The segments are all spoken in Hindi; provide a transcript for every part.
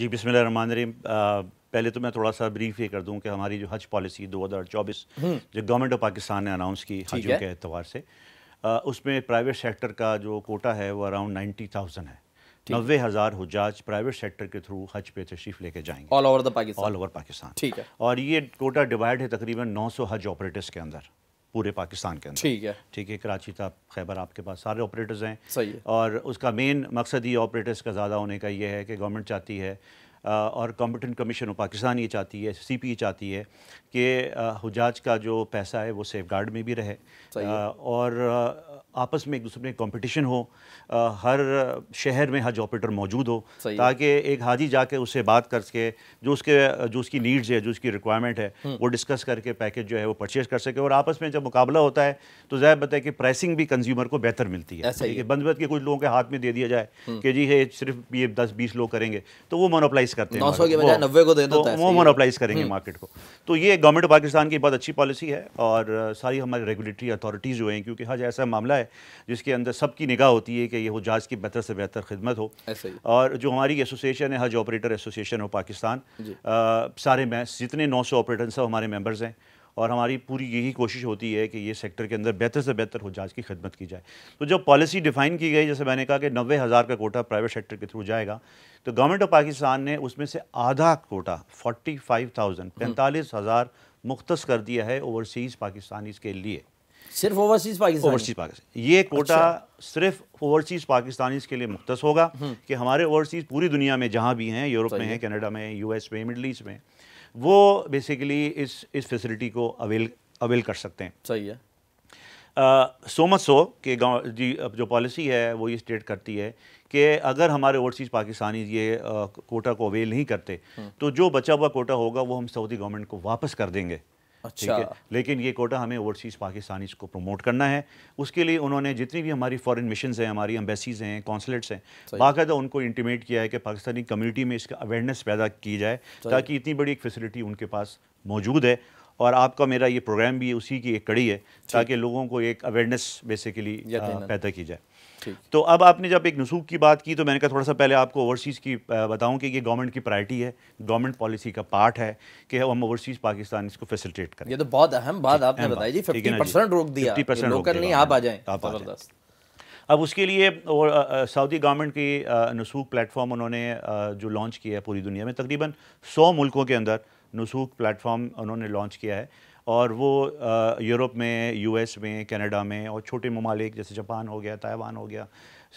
जी बिस्मिल रही पहले तो मैं थोड़ा सा ब्रीफ ये कर दूं कि हमारी जो हज पॉलिसी 2024 हम्म। जो गवर्नमेंट ऑफ पाकिस्तान ने अनाउंस की हजों के एतवार से उसमें प्राइवेट सेक्टर का जो कोटा है वो अराउंड नाइन्टी थाउजेंड है नबे हज़ार हजाज प्राइवेट सेक्टर के थ्रू हज पे तशरीफ लेके जाएंगे all over the Pakistan all over Pakistan ठीक है और ये कोटा डिवाइड है तकरीबन 900 हज ऑपरेटर्स के अंदर पूरे पाकिस्तान के अंदर ठीक है ठीक है कराची था खैबर आपके पास सारे ऑपरेटर्स हैं सही है और उसका मेन मकसद ये ऑपरेटर्स का ज़्यादा होने का ये है कि गवर्नमेंट चाहती है और कॉम्पिटेंट कमीशन ऑफ पाकिस्तान ये चाहती है सी पी e चाहती है कि हजाज का जो पैसा है वो सेफ गार्ड में भी रहे और आपस में एक दूसरे में कंपटीशन हो आ, हर शहर में हज ऑपरेटर मौजूद हो ताकि एक हाजी जाके उससे बात करके जो उसके जो उसकी नीड्स है जो उसकी रिक्वायरमेंट है हम्म। वो डिस्कस करके पैकेज जो है वो परचेज कर सके और आपस में जब मुकाबला होता है तो ज़ाहिर बताए कि प्राइसिंग भी कंज्यूमर को बेहतर मिलती है बंद के कुछ लोगों के हाथ में दे दिया जाए हम्म। कि जी ये सिर्फ ये दस बीस लोग करेंगे तो वो मोनोपलाइज मोनोपलाइज करते हैं नौ के बजाय नब्बे को दे है वो मोनोपलाइज करेंगे मार्केट हम्म। को तो ये गवर्नमेंट ऑफ पाकिस्तान की बहुत अच्छी पॉलिसी है और सारी हमारी रेगुलेटरी अथॉरिटीज़ जो हैं क्योंकि हज ऐसा मामला है जिसके अंदर सबकी निगाह होती है कि ये हो जहाज़ की बेहतर से बेहतर खिदमत हो और जो हमारी एसोसिएशन है हज ऑपरेटर एसोसिएशन ऑफ पाकिस्तान सारे में जितने नौ सौ ऑपरेटर सब हमारे मेम्बर्स हैं और हमारी पूरी यही कोशिश होती है कि ये सेक्टर के अंदर बेहतर से बेहतर हुजाज की खदमत की जाए तो जब पॉलिसी डिफ़ाइन की गई जैसे मैंने कहा कि नब्बे हज़ार का कोटा प्राइवेट सेक्टर के थ्रू जाएगा तो गवर्नमेंट ऑफ पाकिस्तान ने उसमें से आधा कोटा फोर्टी फाइव थाउजेंड हम्म। पैंतालीस हज़ार मुख्त कर दिया है ओवरसीज़ पाकिस्तानी के लिए सिर्फ ओवरसीज़ पाकिस्तान ओवरसीज़ पाकिस्तान ये अच्छा। कोटा अच्छा। सिर्फ ओवरसीज़ पाकिस्तानी के लिए मुख्त होगा हम्म। कि हमारे ओवरसीज़ पूरी दुनिया में जहाँ भी हैं यूरोप में हैं कनाडा में यूएस में मिडल ईस्ट में वो बेसिकली इस इस फैसिलिटी को अवेल अवेल कर सकते हैं सही है सो मच सो कि गाँव जी जो पॉलिसी है वो ये स्टेट करती है कि अगर हमारे ओवरसीज़ पाकिस्तानी ये कोटा को अवेल नहीं करते हम्म। तो जो बचा हुआ कोटा होगा वो हम सऊदी गवर्नमेंट को वापस कर देंगे अच्छा ठीक है लेकिन ये कोटा हमें ओवरसीज़ पाकिस्तानी को प्रमोट करना है उसके लिए उन्होंने जितनी भी हमारी फॉरेन मिशन हैं हमारी एम्बेसीज हैं कौंसलेट्स हैं बाकायदा उनको इंटीमेट किया है कि पाकिस्तानी कम्युनिटी में इसका अवेयरनेस पैदा की जाए ताकि इतनी बड़ी एक फैसिलिटी उनके पास मौजूद है और आपका मेरा ये प्रोग्राम भी उसी की एक कड़ी है ताकि लोगों को एक अवेयरनेस बेसिकली पैदा की जाए तो अब आपने जब एक नसूख की बात की तो मैंने कहा थोड़ा सा पहले आपको ओवरसीज़ की बताऊं कि ये गवर्नमेंट की प्रायरिटी है गवर्नमेंट पॉलिसी का पार्ट है कि हम ओवरसीज़ पाकिस्तान इसको फैसिलिटेट करें ये तो बहुत अहम बात आपने बताई जी फिफ्टी परसेंट रोक दिया लोकल नहीं आप आ जाए ज़बरदस्त अब उसके लिए और सऊदी गवर्नमेंट की नसूख प्लेटफॉर्म उन्होंने जो लॉन्च किया है पूरी दुनिया में तकरीबन सौ मुल्कों के अंदर नसूख प्लेटफॉर्म उन्होंने लॉन्च किया है और वो यूरोप में यूएस में कनाडा में और छोटे ममालिक जैसे जापान हो गया ताइवान हो गया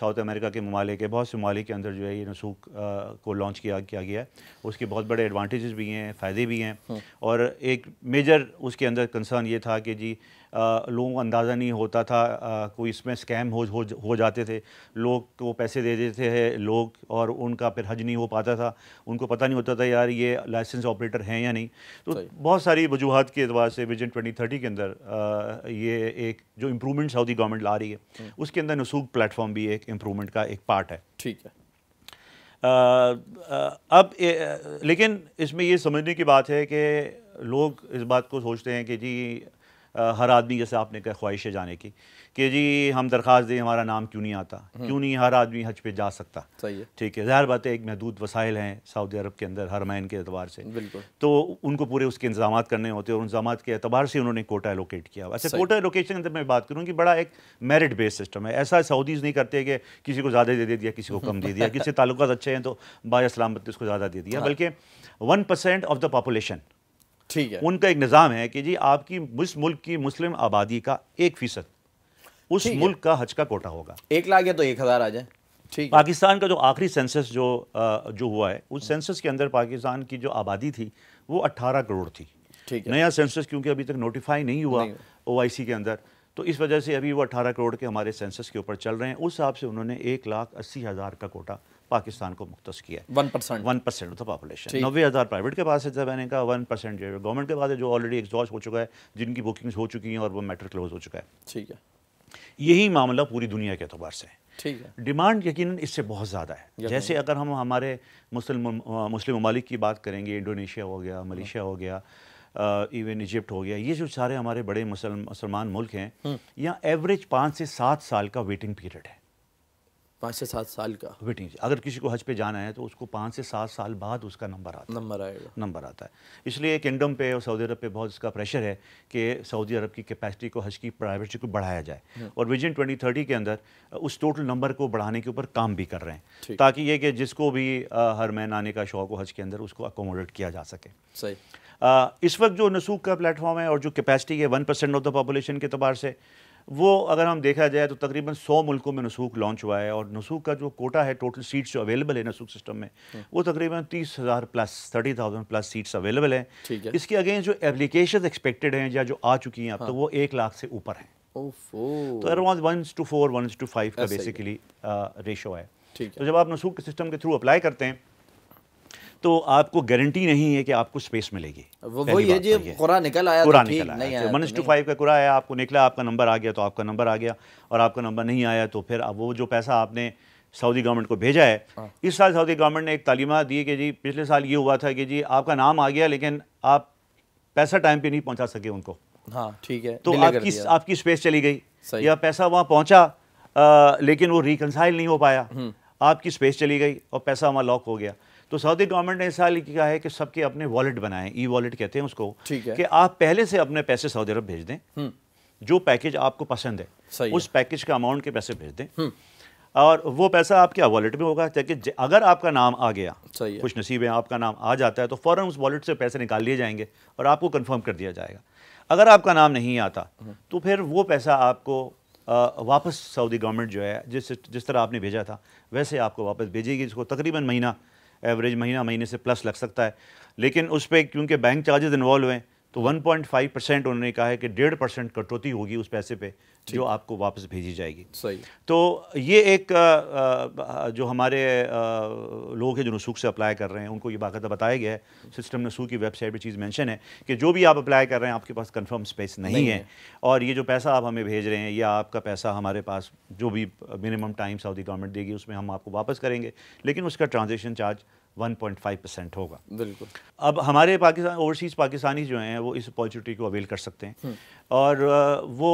साउथ अमेरिका के ममालिक है बहुत से ममालिक के अंदर जो है ये रसूख को लॉन्च किया किया गया है उसके बहुत बड़े एडवांटेजेस भी हैं फ़ायदे भी हैं हम्म। और एक मेजर उसके अंदर कंसर्न ये था कि जी लोगों को अंदाज़ा नहीं होता था कोई इसमें स्कैम हो हो, हो जाते थे लोग को तो पैसे दे देते थे लोग और उनका फिर हज नहीं हो पाता था उनको पता नहीं होता था यार ये लाइसेंस ऑपरेटर हैं या नहीं तो बहुत सारी वजूहत के अतबार से विजन ट्वेंटी थर्टी के अंदर ये एक जो इम्प्रूवमेंट सऊदी गवर्नमेंट ला रही है हम्म। उसके अंदर नसूक प्लेटफॉर्म भी एक इम्प्रूवमेंट का एक पार्ट है ठीक है आ, आ, अब ए, लेकिन इसमें ये समझने की बात है कि लोग इस बात को सोचते हैं कि जी हर आदमी जैसे आपने कहा ख्वाहिश है जाने की कि जी हम दरख्वास्त दें हमारा नाम क्यों नहीं आता हम्म। क्यों नहीं हर आदमी हज पे जा सकता सही है ठीक है ज़ाहिर बात है एक महदूद वसाइल हैं सऊदी अरब के अंदर हर मैन के अतबार से बिल्कुल तो उनको पूरे उसके इंतजाम करने होते हैं और इंतजाम के अतबार से उन्होंने कोटा एलोकेट किया अच्छा कोटा एलोकेशन के अंदर मैं बात करूँ कि बड़ा एक मेरिट बेस सिस्टम है ऐसा सऊदीज़ नहीं करते कि किसी को ज़्यादा दे दे दिया किसी को कम दे दिया किसी ताल्लुक अच्छे हैं तो बाया सलामत उसको ज़्यादा दे दिया हाँ। बल्कि one percent of the population ठीक है उनका एक निज़ाम है कि जी आपकी इस मुल्क की मुस्लिम आबादी का एक फीसद उस मुल्क का हज का कोटा होगा एक लाख या तो एक हज़ार आ जाए ठीक पाकिस्तान का जो आखिरी सेंसस जो जो हुआ है उस सेंसस के अंदर पाकिस्तान की जो आबादी थी वो 18 करोड़ थी ठीक है नया सेंसस क्योंकि अभी तक नोटिफाई नहीं हुआ ओ के अंदर तो इस वजह से अभी वो अठारह करोड़ के हमारे सेंसस के ऊपर चल रहे हैं उस हिसाब से उन्होंने एक लाख अस्सी हज़ार का कोटा पाकिस्तान को मुख्त किया है one percent one percent of the population नब्बे हज़ार प्राइवेट के पास है जब मैंने कहा वन परसेंट जो गवर्नमेंट के पास है जो ऑलरेडी एग्जॉस्ट हो चुका है जिनकी बुकिंग्स हो चुकी हैं और वो मैटर क्लोज हो चुका है ठीक है यही मामला पूरी दुनिया के अतबार से ठीक है डिमांड यकीन इससे बहुत ज़्यादा है जैसे अगर हम हमारे मुस्लिम मुस्लिम ममालिक की बात करेंगे इंडोनेशिया हो गया हम्म। मलेशिया हो गया इवन इजिप्ट हो गया ये जो सारे हमारे बड़े मुसलमान मुल्क हैं हम्म। यहाँ एवरेज पाँच से सात साल का वेटिंग पीरियड है पाँच से सात साल का वेटिंग तो अगर किसी को हज पे जाना है तो उसको पाँच से सात साल बाद उसका नंबर आता है नंबर आएगा नंबर आता है इसलिए किंगडम पे और सऊदी अरब पे बहुत इसका प्रेशर है कि सऊदी अरब की कैपेसिटी को हज की प्राइवेटी को बढ़ाया जाए हम्म। और विजन 2030 के अंदर उस टोटल नंबर को बढ़ाने के ऊपर काम भी कर रहे हैं ताकि ये कि जिसको भी हर महीने आने का शौक हो हज के अंदर उसको अकोमोडेट किया जा सके सही इस वक्त जो नसूक का प्लेटफॉर्म है और जो कैपेसिटी है one percent of the population के अतबार से वो अगर हम देखा जाए तो तकरीबन सौ मुल्कों में नसूख लॉन्च हुआ है और नसूख का जो कोटा है टोटल सीट्स जो अवेलेबल है नसूख सिस्टम में हम्म। वो तकरीबन तीस हज़ार plus thirty thousand plus seats available हैं है। इसके अगेंस्ट जो एप्लीकेशन एक्सपेक्टेड हैं या जो आ चुकी हैं अब तो हाँ। तो वो एक लाख से ऊपर हैं तो around one two four one two five का बेसिकली रेशो है तो जब आप के सिस्टम के थ्रू अप्लाई करते हैं तो आपको गारंटी नहीं है कि आपको स्पेस मिलेगी वो ये जी तो कुरा निकल आया तो कुरा निकल आया मनस टू फाइव का कुरा आया आपको निकला आपका नंबर आ गया तो आपका नंबर आ गया और आपका नंबर नहीं आया तो फिर वो जो पैसा आपने सऊदी गवर्नमेंट को भेजा है हाँ। इस साल सऊदी गवर्नमेंट ने एक तालीमा दी कि जी पिछले साल ये हुआ था कि जी आपका नाम आ गया लेकिन आप पैसा टाइम पर नहीं पहुंचा सके उनको हाँ ठीक है तो आपकी आपकी स्पेस चली गई या पैसा वहाँ पहुँचा लेकिन वो रिकनसाइल नहीं हो पाया हम्म। आपकी स्पेस चली गई और पैसा वहाँ लॉक हो गया तो सऊदी गवर्नमेंट ने इस साल किया है कि सबके अपने वॉलेट बनाए ई वॉलेट कहते हैं उसको ठीक है कि आप पहले से अपने पैसे सऊदी अरब भेज दें हम्म। जो पैकेज आपको पसंद है उस पैकेज के अमाउंट के पैसे भेज दें हम्म। और वो पैसा आपके वॉलेट में होगा ताकि अगर आपका नाम आ गया कुछ नसीब है आपका नाम आ जाता है तो फ़ौर उस वॉलेट से पैसे निकाल लिए जाएंगे और आपको कन्फर्म कर दिया जाएगा अगर आपका नाम नहीं आता हम्म। तो फिर वो पैसा आपको आ, वापस सऊदी गवर्नमेंट जो है जिस जिस तरह आपने भेजा था वैसे आपको वापस भेजेगी जिसको तकरीबन महीना एवरेज महीना महीने से प्लस लग सकता है लेकिन उस पर क्योंकि बैंक चार्जेज इन्वॉल्व हैं तो 1.5 परसेंट उन्होंने कहा है कि डेढ़ परसेंट कटौती होगी उस पैसे पे जो आपको वापस भेजी जाएगी सही तो ये एक जो हमारे लोग हैं जो नसूख से अप्लाई कर रहे हैं उनको ये बाकायदा बताया गया है सिस्टम नसूख की वेबसाइट पे चीज़ मेंशन है कि जो भी आप अप्लाई कर रहे हैं आपके पास कंफर्म स्पेस नहीं, नहीं है।, है और ये जो पैसा आप हमें भेज रहे हैं या आपका पैसा हमारे पास जो भी मिनिमम टाइम सऊदी गवर्नमेंट देगी उसमें हम आपको वापस करेंगे लेकिन उसका ट्रांजेक्शन चार्ज 1.5 परसेंट होगा बिल्कुल अब हमारे पाकिस्तान ओवरसीज़ पाकिस्तानी जो हैं वो इस अपॉर्चुनिटी को अवेल कर सकते हैं हम्म। और वो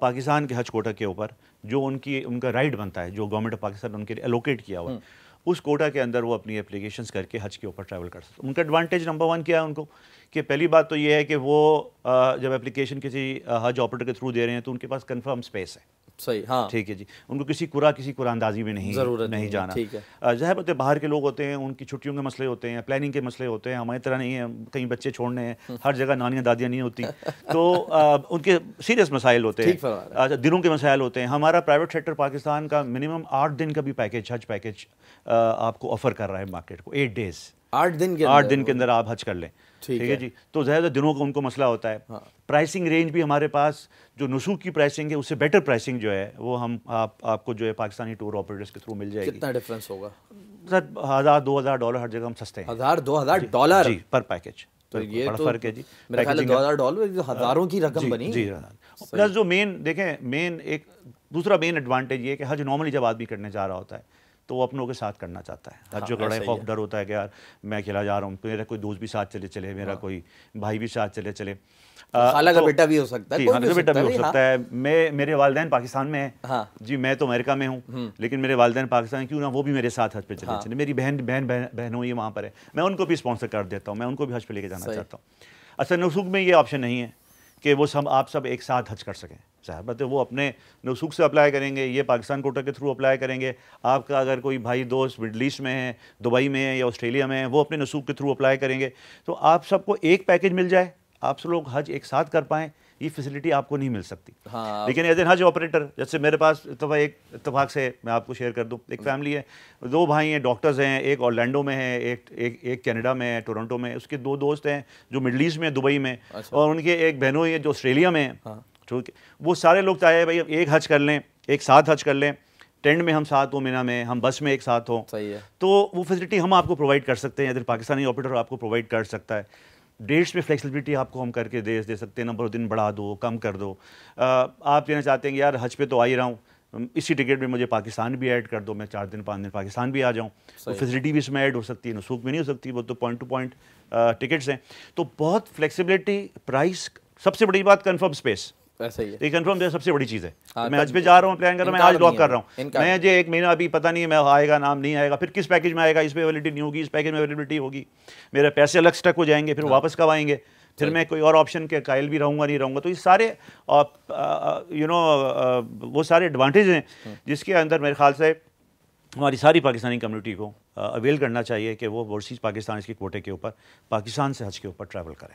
पाकिस्तान के हज कोटा के ऊपर जो उनकी उनका राइट बनता है जो गवर्नमेंट ऑफ पाकिस्तान उनके लिए एलोकेट किया हुआ है हम्म। उस कोटा के अंदर वो अपनी एप्लीकेशन करके हज के ऊपर ट्रैवल कर सकते हैं उनका एडवांटेज नंबर वन क्या है उनको कि पहली बात तो ये है कि वो जब एप्लीकेशन किसी हज ऑपरेटर के थ्रू दे रहे हैं तो उनके पास कन्फर्म स्पेस है सही हाँ ठीक है जी उनको किसी कुरा किसी कुरानंदाजी में नहीं जरूरत नहीं, नहीं जाना ठीक है जहर बाहर के लोग होते हैं उनकी छुट्टियों के मसले होते हैं प्लानिंग के मसले होते हैं हमारी तरह नहीं है कहीं बच्चे छोड़ने हैं हर जगह नानियाँ दादियाँ नहीं होती तो आ, उनके सीरियस मसाइल होते हैं दिनों के मसाइल होते हैं हमारा प्राइवेट सेक्टर पाकिस्तान का मिनिमम आठ दिन का भी पैकेज हज पैकेज आपको ऑफर कर रहा है मार्केट को एट डेज आठ दिन के आठ दिन के अंदर आप हज कर लें ठीक है जी तो ज़्यादा दिनों का उनको मसला होता है हाँ। प्राइसिंग रेंज भी हमारे पास जो नसूख की प्राइसिंग है उससे बेटर प्राइसिंग जो है वो हम आप आपको जो है पाकिस्तानी टूर ऑपरेटर्स के थ्रू मिल जाएगी कितना डिफरेंस होगा सर हज़ार दो हज़ार डॉलर हर जगह हम सस्ते हैं हज़ार दो हज़ार डॉलर जी पर पैकेज तो, तो ये तो फर्क है जी मेरा डॉलर हज़ारों की रकम बनी जी प्लस जो मेन देखें मेन एक दूसरा मेन एडवांटेज ये कि हज नॉर्मली जब आदमी करने जा रहा होता है तो वो अपनों के साथ करना चाहता है हाँ, जो कड़ा खौफ डर होता है कि यार मैं खेला जा रहा हूँ मेरा कोई दोस्त भी साथ चले चले मेरा हाँ। कोई भाई भी साथ चले चले खाला तो का तो बेटा भी हो सकता है खाला का बेटा भी हो सकता हाँ। है मैं मेरे वालदे पाकिस्तान में है हाँ। जी मैं तो अमेरिका में हूँ हम्म। लेकिन मेरे वालदेन पाकिस्तान क्यों ना वो भी मेरे साथ हज पे चले हाँ। चले मेरी बहन बहन बहन हुई वहाँ पर है मैं उनको भी स्पॉन्सर कर देता हूँ मैं उनको भी हज पे लेके जाना चाहता हूँ असल अच्छा, रसूख में ये ऑप्शन नहीं है कि वो सब आप सब एक साथ हज कर सकें साहब मतलब वो अपने नसूख से अप्लाई करेंगे ये पाकिस्तान कोटा के थ्रू अप्लाई करेंगे आपका अगर कोई भाई दोस्त मिडल ईस्ट में है दुबई में है या ऑस्ट्रेलिया में है वो अपने नसूख के थ्रू अप्लाई करेंगे तो आप सबको एक पैकेज मिल जाए आप सब लोग हज एक साथ कर पाएँ ये फैसिलिटी आपको नहीं मिल सकती हाँ। लेकिन एज एन हज ऑपरेटर जैसे मेरे पास भाई तो एक इतफाक से मैं आपको शेयर कर दूँ एक फैमिली हम्म। है दो भाई हैं डॉक्टर्स हैं एक ऑर्लैंडो में है एक एक एक कनाडा में है टोरंटो में उसके दो दोस्त हैं जो मिडल ईस्ट में दुबई में अच्छा। और उनके एक बहनों हाँ। है जो ऑस्ट्रेलिया में है ठीक वो सारे लोग चाहे भाई एक हज कर लें एक साथ हज कर लें टेंट में हम साथ हों मीना में हम बस में एक साथ हों सही है तो वो फैसिलिटी हम आपको प्रोवाइड कर सकते हैं इधर पाकिस्तानी ऑपरेटर आपको प्रोवाइड कर सकता है डेट्स में फ्लेक्सिबिलिटी आपको हम करके दे दे सकते हैं नंबर दिन बढ़ा दो कम कर दो आप कहना चाहते हैं कि यार हज पे तो आ ही रहा हूँ इसी टिकट में मुझे पाकिस्तान भी ऐड कर दो मैं चार दिन पाँच दिन पाकिस्तान भी आ जाऊँ तो फैसिलिटी भी इसमें ऐड हो सकती है नसूख में नहीं हो सकती वो तो पॉइंट टू पॉइंट टिकट्स हैं तो बहुत फ्लेक्सिबिलिटी प्राइस सबसे बड़ी बात कन्फर्म स्पेस तो ऐसा ही है कन्फर्म जो तो सबसे बड़ी चीज़ है हाँ, मैं आज पे जा रहा हूँ प्लान कर रहा हूँ आज लॉक कर रहा हूँ मैं जो एक महीना अभी पता नहीं है मैं आएगा नाम नहीं आएगा फिर किस पैकेज में आएगा इसमें अवेलेबिलिटी नहीं होगी इस पैकेज में अवेलेबिलिटी होगी मेरे पैसे अलग स्टक हो जाएंगे फिर हाँ। वापस कब आएंगे फिर मैं कोई और ऑप्शन के कायल भी रहूँगा नहीं रहूँगा तो ये सारे यू नो वो सारे एडवांटेज हैं हाँ। जिसके अंदर मेरे ख्याल से हमारी सारी पाकिस्तानी कम्युनिटी को अवेल करना चाहिए कि वो वर्सीज पाकिस्तान इसके कोटे के ऊपर पाकिस्तान से हज के ऊपर ट्रैवल करें